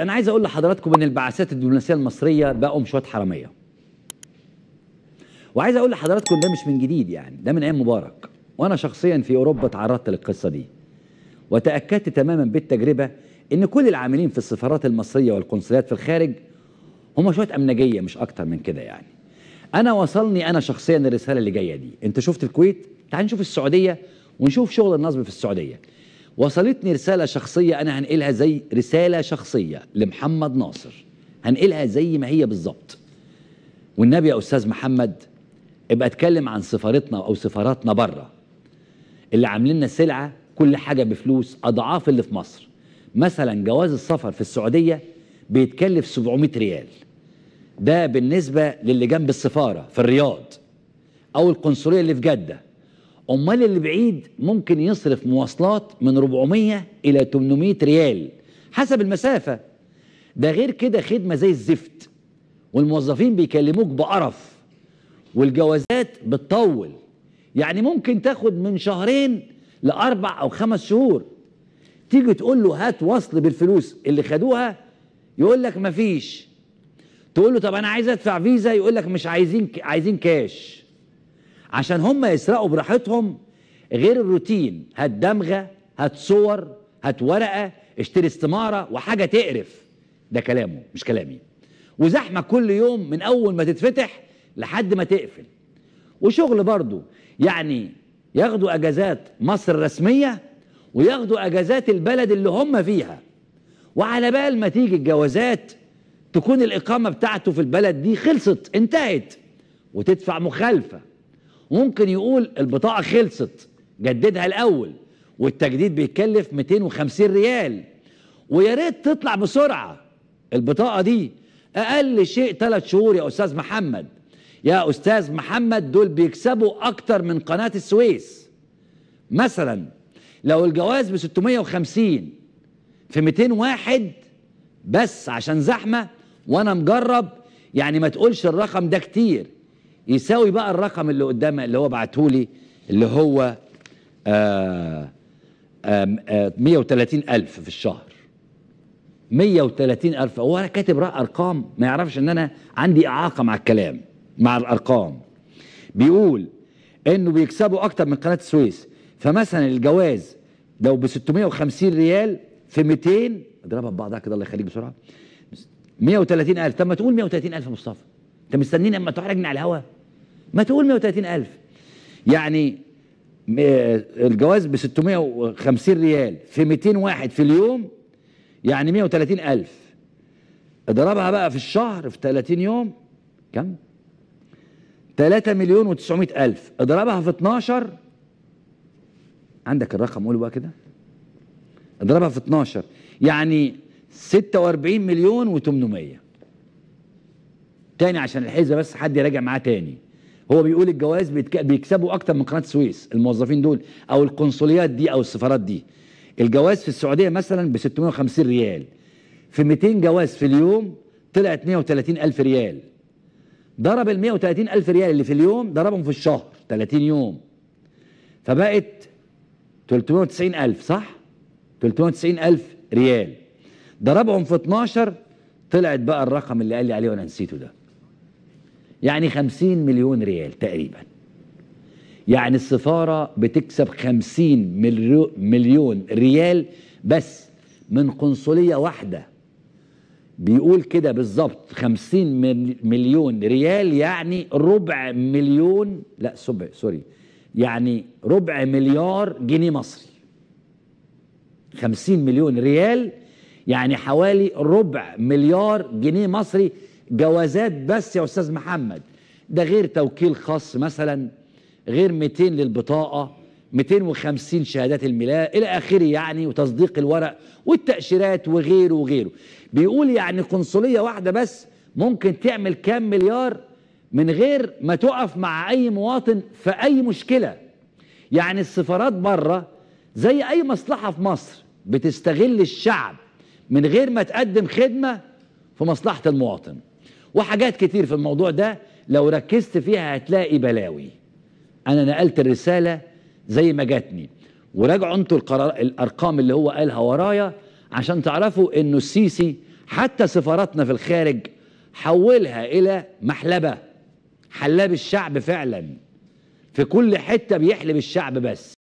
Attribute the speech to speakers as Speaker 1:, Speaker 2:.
Speaker 1: انا عايز اقول لحضراتكم ان البعثات الدبلوماسيه المصريه بقوا شويه حراميه وعايز اقول لحضراتكم ده مش من جديد يعني ده من ايام مبارك وانا شخصيا في اوروبا تعرضت للقصه دي وتاكدت تماما بالتجربه ان كل العاملين في السفارات المصريه والقنصليات في الخارج هم شويه امنجيه مش اكتر من كده يعني انا وصلني انا شخصيا الرساله اللي جايه دي انت شفت الكويت تعال نشوف السعوديه ونشوف شغل النصب في السعوديه وصلتني رسالة شخصية أنا هنقلها زي رسالة شخصية لمحمد ناصر هنقلها زي ما هي بالظبط والنبي يا أستاذ محمد ابقى اتكلم عن سفارتنا أو سفاراتنا بره اللي عاملين سلعة كل حاجة بفلوس أضعاف اللي في مصر مثلا جواز السفر في السعودية بيتكلف 700 ريال ده بالنسبة للي جنب السفارة في الرياض أو القنصلية اللي في جدة امال اللي بعيد ممكن يصرف مواصلات من 400 الى 800 ريال حسب المسافه ده غير كده خدمه زي الزفت والموظفين بيكلموك بقرف والجوازات بتطول يعني ممكن تاخد من شهرين لاربع او خمس شهور تيجي تقول له هات وصل بالفلوس اللي خدوها يقول لك مفيش تقول له طب انا عايز ادفع فيزا يقول لك مش عايزين عايزين كاش عشان هم يسرقوا براحتهم غير الروتين هات دمغه هات صور هات ورقه اشتري استماره وحاجه تقرف ده كلامه مش كلامي وزحمه كل يوم من اول ما تتفتح لحد ما تقفل وشغل برضه يعني ياخدوا اجازات مصر الرسميه وياخدوا اجازات البلد اللي هم فيها وعلى بال ما تيجي الجوازات تكون الاقامه بتاعته في البلد دي خلصت انتهت وتدفع مخالفه ممكن يقول البطاقه خلصت جددها الاول والتجديد بيتكلف 250 ريال ويا ريت تطلع بسرعه البطاقه دي اقل شيء ثلاث شهور يا استاذ محمد يا استاذ محمد دول بيكسبوا اكتر من قناه السويس مثلا لو الجواز ب 650 في 201 بس عشان زحمه وانا مجرب يعني ما تقولش الرقم ده كتير يساوي بقى الرقم اللي قدامه اللي هو بعته لي اللي هو آآ آآ 130 ألف في الشهر 130 ألف هو أنا كاتب رأى أرقام ما يعرفش إن أنا عندي إعاقة مع الكلام مع الأرقام بيقول إنه بيكسبوا أكتر من قناة السويس فمثلا الجواز لو ب 650 ريال في 200 اضربها ببعضها كده الله يخليك بسرعه 130 ألف طب ما تقول 130 ألف مصطفى أنت مستنيني أما تحرجني على الهواء ما تقول 130000 يعني الجواز ب 650 ريال في 200 واحد في اليوم يعني 130000 اضربها بقى في الشهر في 30 يوم كم 3 مليون و900 ألف اضربها في 12 عندك الرقم قوله بقى كده اضربها في 12 يعني 46 مليون و800 تاني عشان الحزة بس حد يراجع معاه تاني هو بيقول الجواز بيكسبوا اكتر من قناه السويس الموظفين دول او القنصليات دي او السفارات دي الجواز في السعوديه مثلا ب 650 ريال في 200 جواز في اليوم طلع 32 الف ريال ضرب ال 130 الف ريال اللي في اليوم ضربهم في الشهر 30 يوم فبقت 390 الف صح 390 الف ريال ضربهم في 12 طلعت بقى الرقم اللي قال لي عليه وانا نسيته ده يعني 50 مليون ريال تقريبا يعني السفارة بتكسب 50 مليون ريال بس من قنصلية واحدة بيقول كده بالظبط 50 مليون ريال يعني ربع مليون لا سبع سوري يعني ربع مليار جنيه مصري 50 مليون ريال يعني حوالي ربع مليار جنيه مصري جوازات بس يا أستاذ محمد ده غير توكيل خاص مثلا غير 200 للبطاقة 250 شهادات الميلاد إلى آخره يعني وتصديق الورق والتأشيرات وغيره وغيره بيقول يعني قنصلية واحدة بس ممكن تعمل كام مليار من غير ما تقف مع أي مواطن في أي مشكلة يعني السفارات بره زي أي مصلحة في مصر بتستغل الشعب من غير ما تقدم خدمة في مصلحة المواطن وحاجات كتير في الموضوع ده لو ركزت فيها هتلاقي بلاوي انا نقلت الرساله زي ما جاتني وراجعوا انتوا القرار الارقام اللي هو قالها ورايا عشان تعرفوا انه السيسي حتى سفاراتنا في الخارج حولها الى محلبه حلاب الشعب فعلا في كل حته بيحلب الشعب بس